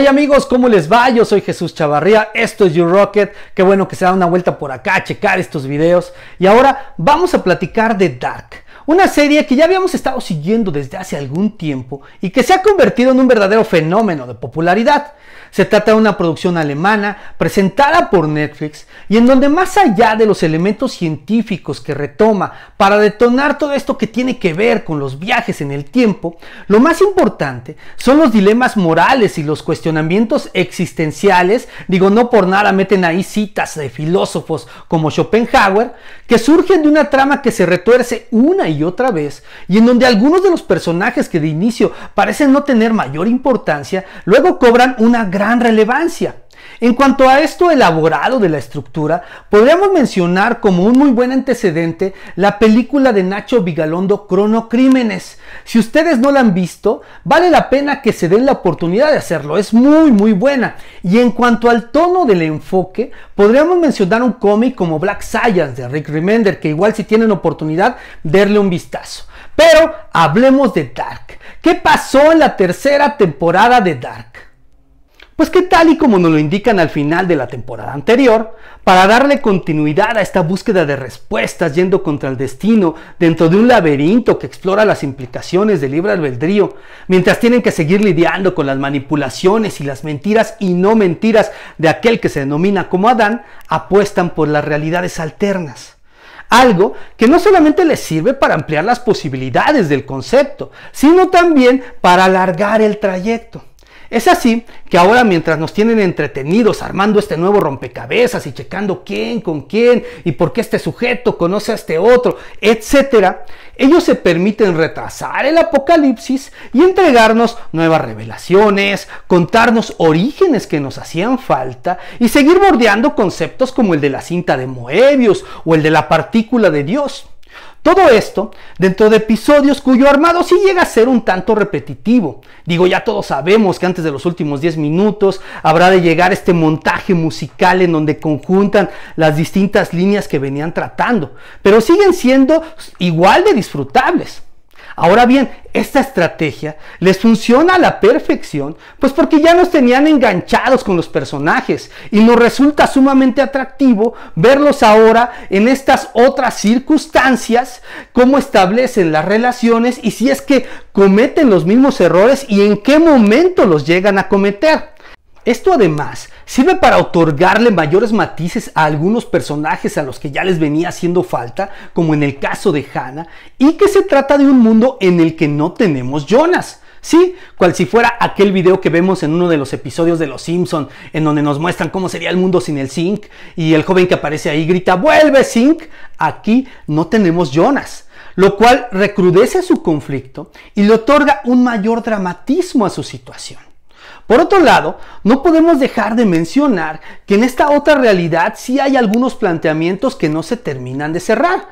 Hey amigos, ¿cómo les va? Yo soy Jesús Chavarría, esto es You Rocket, qué bueno que se da una vuelta por acá a checar estos videos y ahora vamos a platicar de Dark, una serie que ya habíamos estado siguiendo desde hace algún tiempo y que se ha convertido en un verdadero fenómeno de popularidad. Se trata de una producción alemana presentada por Netflix y en donde más allá de los elementos científicos que retoma para detonar todo esto que tiene que ver con los viajes en el tiempo, lo más importante son los dilemas morales y los cuestionamientos existenciales, digo no por nada meten ahí citas de filósofos como Schopenhauer, que surgen de una trama que se retuerce una y otra vez y en donde algunos de los personajes que de inicio parecen no tener mayor importancia, luego cobran una gran gran relevancia. En cuanto a esto elaborado de la estructura, podríamos mencionar como un muy buen antecedente la película de Nacho Vigalondo Cronocrímenes. Si ustedes no la han visto, vale la pena que se den la oportunidad de hacerlo, es muy muy buena. Y en cuanto al tono del enfoque, podríamos mencionar un cómic como Black Science de Rick Remender, que igual si tienen oportunidad, darle un vistazo. Pero hablemos de Dark. ¿Qué pasó en la tercera temporada de Dark? Pues que tal y como nos lo indican al final de la temporada anterior, para darle continuidad a esta búsqueda de respuestas yendo contra el destino dentro de un laberinto que explora las implicaciones del libre albedrío, mientras tienen que seguir lidiando con las manipulaciones y las mentiras y no mentiras de aquel que se denomina como Adán, apuestan por las realidades alternas. Algo que no solamente les sirve para ampliar las posibilidades del concepto, sino también para alargar el trayecto. Es así que ahora mientras nos tienen entretenidos armando este nuevo rompecabezas y checando quién con quién y por qué este sujeto conoce a este otro, etcétera, ellos se permiten retrasar el apocalipsis y entregarnos nuevas revelaciones, contarnos orígenes que nos hacían falta y seguir bordeando conceptos como el de la cinta de Moebius o el de la partícula de Dios. Todo esto dentro de episodios cuyo armado sí llega a ser un tanto repetitivo. Digo, ya todos sabemos que antes de los últimos 10 minutos habrá de llegar este montaje musical en donde conjuntan las distintas líneas que venían tratando, pero siguen siendo igual de disfrutables. Ahora bien, esta estrategia les funciona a la perfección, pues porque ya nos tenían enganchados con los personajes y nos resulta sumamente atractivo verlos ahora en estas otras circunstancias, cómo establecen las relaciones y si es que cometen los mismos errores y en qué momento los llegan a cometer. Esto además sirve para otorgarle mayores matices a algunos personajes a los que ya les venía haciendo falta, como en el caso de Hannah, y que se trata de un mundo en el que no tenemos Jonas. Sí, cual si fuera aquel video que vemos en uno de los episodios de Los Simpson, en donde nos muestran cómo sería el mundo sin el Zinc, y el joven que aparece ahí grita, vuelve Zinc, aquí no tenemos Jonas lo cual recrudece su conflicto y le otorga un mayor dramatismo a su situación. Por otro lado, no podemos dejar de mencionar que en esta otra realidad sí hay algunos planteamientos que no se terminan de cerrar.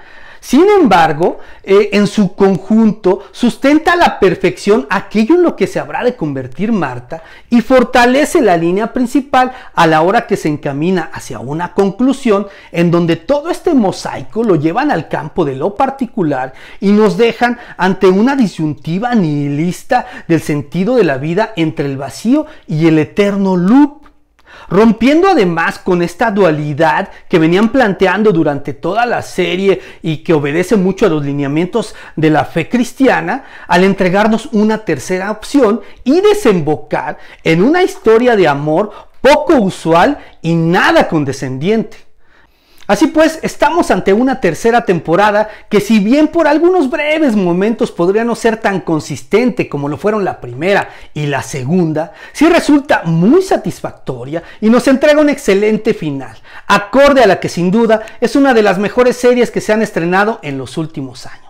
Sin embargo, eh, en su conjunto, sustenta a la perfección aquello en lo que se habrá de convertir Marta y fortalece la línea principal a la hora que se encamina hacia una conclusión en donde todo este mosaico lo llevan al campo de lo particular y nos dejan ante una disyuntiva nihilista del sentido de la vida entre el vacío y el eterno loop rompiendo además con esta dualidad que venían planteando durante toda la serie y que obedece mucho a los lineamientos de la fe cristiana, al entregarnos una tercera opción y desembocar en una historia de amor poco usual y nada condescendiente. Así pues, estamos ante una tercera temporada que si bien por algunos breves momentos podría no ser tan consistente como lo fueron la primera y la segunda, sí resulta muy satisfactoria y nos entrega un excelente final, acorde a la que sin duda es una de las mejores series que se han estrenado en los últimos años.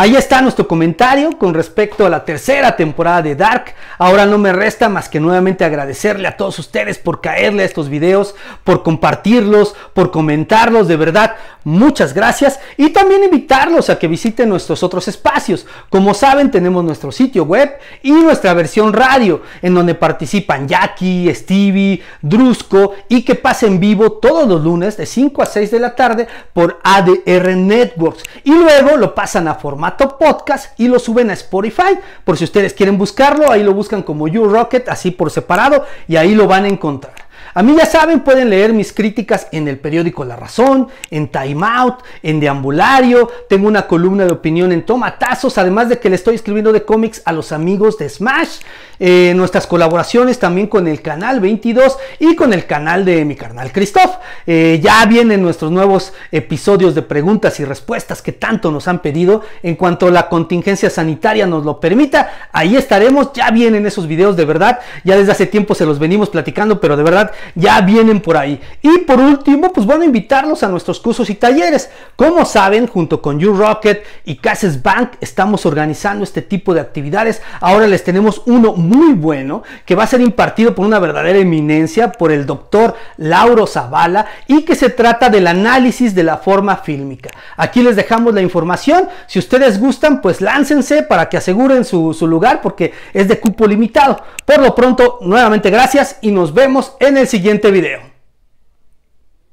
Ahí está nuestro comentario con respecto a la tercera temporada de Dark. Ahora no me resta más que nuevamente agradecerle a todos ustedes por caerle a estos videos, por compartirlos, por comentarlos. De verdad, muchas gracias. Y también invitarlos a que visiten nuestros otros espacios. Como saben, tenemos nuestro sitio web y nuestra versión radio, en donde participan Jackie, Stevie, Drusco y que pasen vivo todos los lunes de 5 a 6 de la tarde por ADR Networks. Y luego lo pasan a formar Top podcast y lo suben a Spotify. Por si ustedes quieren buscarlo, ahí lo buscan como You Rocket, así por separado, y ahí lo van a encontrar. A mí ya saben, pueden leer mis críticas en el periódico La Razón, en Time Out, en Deambulario, tengo una columna de opinión en Tomatazos, además de que le estoy escribiendo de cómics a los amigos de Smash, eh, nuestras colaboraciones también con el canal 22 y con el canal de mi carnal Christoph. Eh, ya vienen nuestros nuevos episodios de preguntas y respuestas que tanto nos han pedido en cuanto la contingencia sanitaria nos lo permita. Ahí estaremos, ya vienen esos videos de verdad, ya desde hace tiempo se los venimos platicando, pero de verdad ya vienen por ahí. Y por último, pues van a invitarlos a nuestros cursos y talleres. Como saben, junto con Rocket y Cases Bank estamos organizando este tipo de actividades. Ahora les tenemos uno muy bueno que va a ser impartido por una verdadera eminencia, por el doctor Lauro Zavala, y que se trata del análisis de la forma fílmica. Aquí les dejamos la información. Si ustedes gustan, pues láncense para que aseguren su lugar porque es de cupo limitado. Por lo pronto, nuevamente gracias y nos vemos en el siguiente video.